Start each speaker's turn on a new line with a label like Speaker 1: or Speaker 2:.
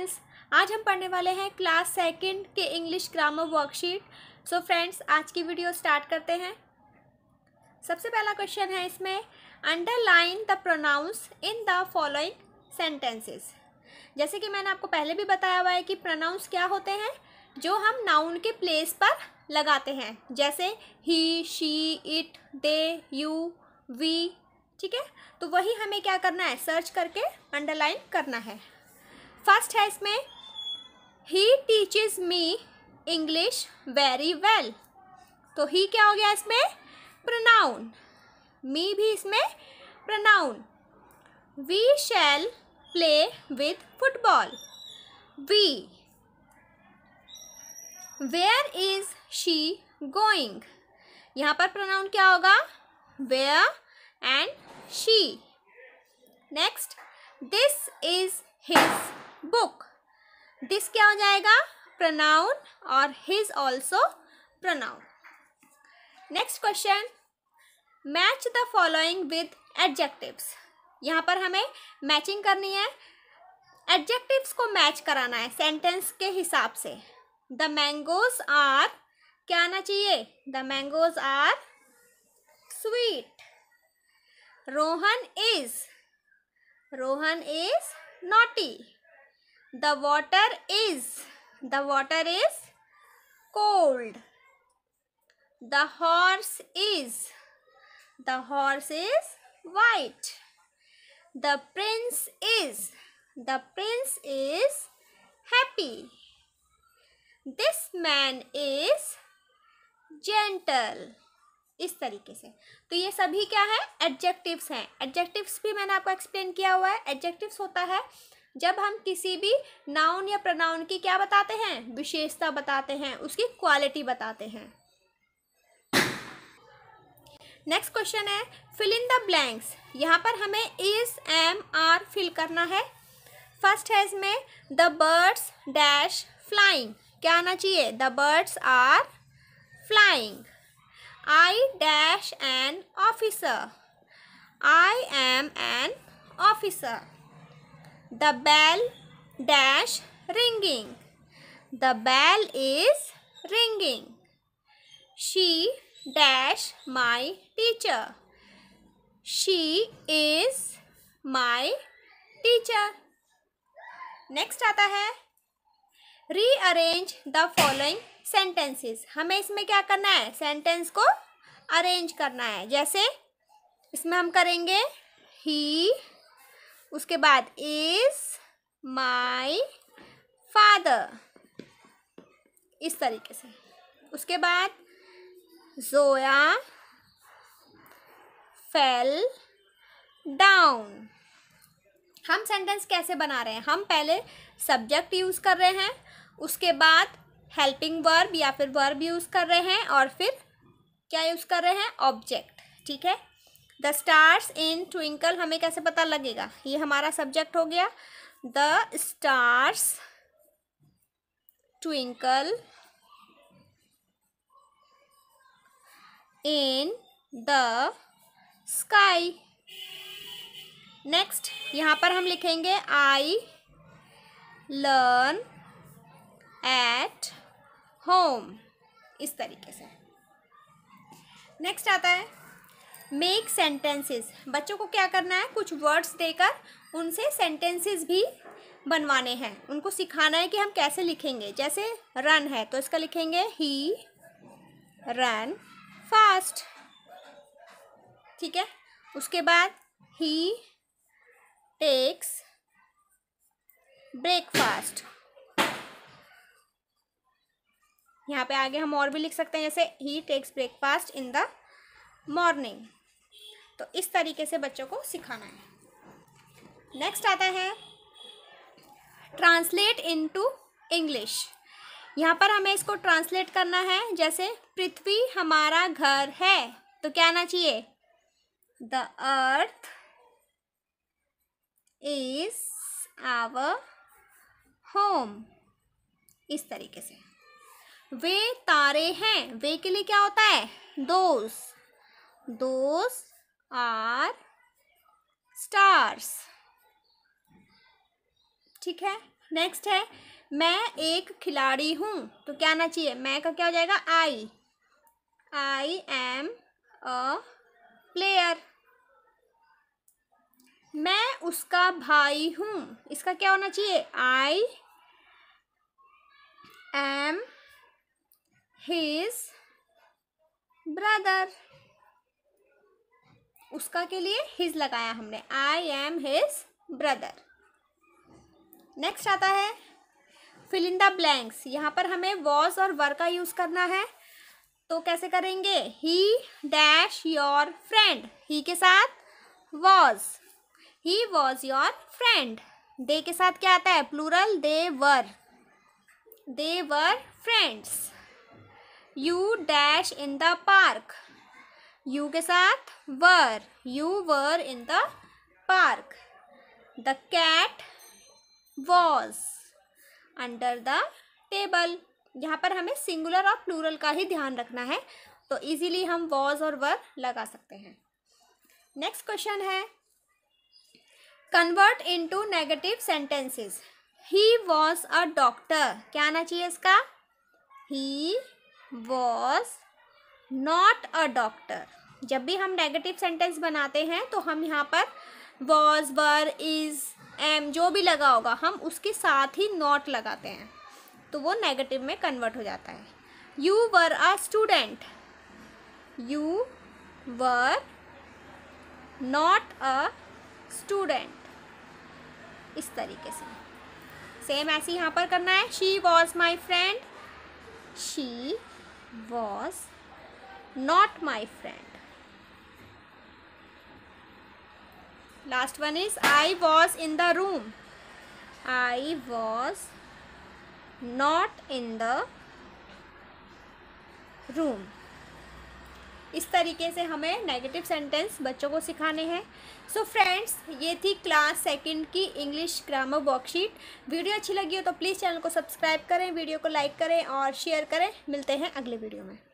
Speaker 1: friends आज हम पढ़ने वाले हैं क्लास सेकंड के English grammar worksheet so friends आज की वीडियो स्टार्ट करते हैं सबसे पहला क्वेश्चन है इसमें underline the pronouns in the following sentences जैसे कि मैंने आपको पहले भी बताया हुआ है कि प्रोनाउंस क्या होते हैं जो हम नाउन के प्लेस पर लगाते हैं जैसे he she it they you we ठीक है तो वही हमें क्या करना है सर्च करके अंडरलाइन करना है फर्स्ट है इसमें he teaches me English very well तो ही क्या हो गया इसमें प्रनाउन मी भी इसमें pronoun we shall play with football we where is she going यहाँ पर प्रोनाउन क्या होगा where and she next this is his book this क्या हो जाएगा प्रनाउन और his also pronoun next question match the following with adjectives यहाँ पर हमें मैचिंग करनी है एडजेक्टिव्स को मैच कराना है सेंटेंस के हिसाब से द मैंगोज आर क्या आना चाहिए the mangoes are sweet Rohan is Rohan is naughty the water is the water is cold the horse is the horse is white the prince is the prince is happy this man is gentle इस तरीके से तो ये सभी क्या है adjectives हैं adjectives भी मैंने आपको एक्सप्लेन किया हुआ है एडजेक्टिव्स होता है जब हम किसी भी नाउन या प्रनाउन की क्या बताते हैं विशेषता बताते हैं उसकी क्वालिटी बताते हैं नेक्स्ट क्वेश्चन है फिल इन द ब्लैंक्स यहाँ पर हमें इज एम आर फिल करना है फर्स्ट है इसमें द बर्ड्स डैश फ्लाइंग क्या आना चाहिए the birds are flying I dash an officer I am an officer the bell dash ringing the bell is ringing she dash my teacher she is my teacher next aata hai rearrange the following sentences hame isme kya karna hai sentence ko arrange karna hai jaise isme hum karenge he उसके बाद is my father इस तरीके से उसके बाद Zoya fell down हम sentence कैसे बना रहे हैं हम पहले सब्जेक्ट यूज़ कर रहे हैं उसके बाद हेल्पिंग वर्ब या फिर वर्ब यूज़ कर रहे हैं और फिर क्या यूज़ कर रहे हैं ऑब्जेक्ट ठीक है द स्टार्स इन ट्विंकल हमें कैसे पता लगेगा ये हमारा सब्जेक्ट हो गया the stars twinkle in the sky next यहाँ पर हम लिखेंगे आई लर्न एट होम इस तरीके से नेक्स्ट आता है मेक सेंटेंसेस बच्चों को क्या करना है कुछ वर्ड्स देकर उनसे सेंटेंसेस भी बनवाने हैं उनको सिखाना है कि हम कैसे लिखेंगे जैसे रन है तो इसका लिखेंगे ही रन फास्ट ठीक है उसके बाद ही टेक्स ब्रेकफास्ट यहाँ पे आगे हम और भी लिख सकते हैं जैसे he takes breakfast in the morning तो इस तरीके से बच्चों को सिखाना है नेक्स्ट आता है ट्रांसलेट इनटू इंग्लिश यहाँ पर हमें इसको ट्रांसलेट करना है जैसे पृथ्वी हमारा घर है तो क्या आना चाहिए the earth is our home इस तरीके से वे तारे हैं वे के लिए क्या होता है दोस्त दोस्त आर स्टार्स ठीक है नेक्स्ट है मैं एक खिलाड़ी हूँ तो क्या आना चाहिए मैं का क्या हो जाएगा आई आई एम अ प्लेयर मैं उसका भाई हूँ इसका क्या होना चाहिए आई एम हिज ब्रदर उसका के लिए हिज लगाया हमने I am his brother next आता है फिल इन द ब्लैंक्स यहाँ पर हमें वॉज और वर का यूज़ करना है तो कैसे करेंगे he dash your friend he के साथ was he was your friend they के साथ क्या आता है plural they were they were friends you dash in the park you के साथ were you were in the park the cat was under the table यहाँ पर हमें सिंगुलर और प्लूरल का ही ध्यान रखना है तो इजीली हम वॉज और वर लगा सकते हैं नेक्स्ट क्वेश्चन है convert into negative sentences he was a doctor क्या आना चाहिए इसका he was not a doctor जब भी हम नेगेटिव सेंटेंस बनाते हैं तो हम यहाँ पर वॉज वर इज़ एम जो भी लगा होगा हम उसके साथ ही नॉट लगाते हैं तो वो नेगेटिव में कन्वर्ट हो जाता है you were a student you were not a student इस तरीके से सेम ऐसे यहाँ पर करना है she was my friend she was not my friend last one is i was in the room i was not in the room इस तरीके से हमें नेगेटिव सेंटेंस बच्चों को सिखाने हैं सो so फ्रेंड्स ये थी क्लास सेकंड की इंग्लिश ग्रामर वर्कशीट वीडियो अच्छी लगी हो तो प्लीज़ चैनल को सब्सक्राइब करें वीडियो को लाइक करें और शेयर करें मिलते हैं अगले वीडियो में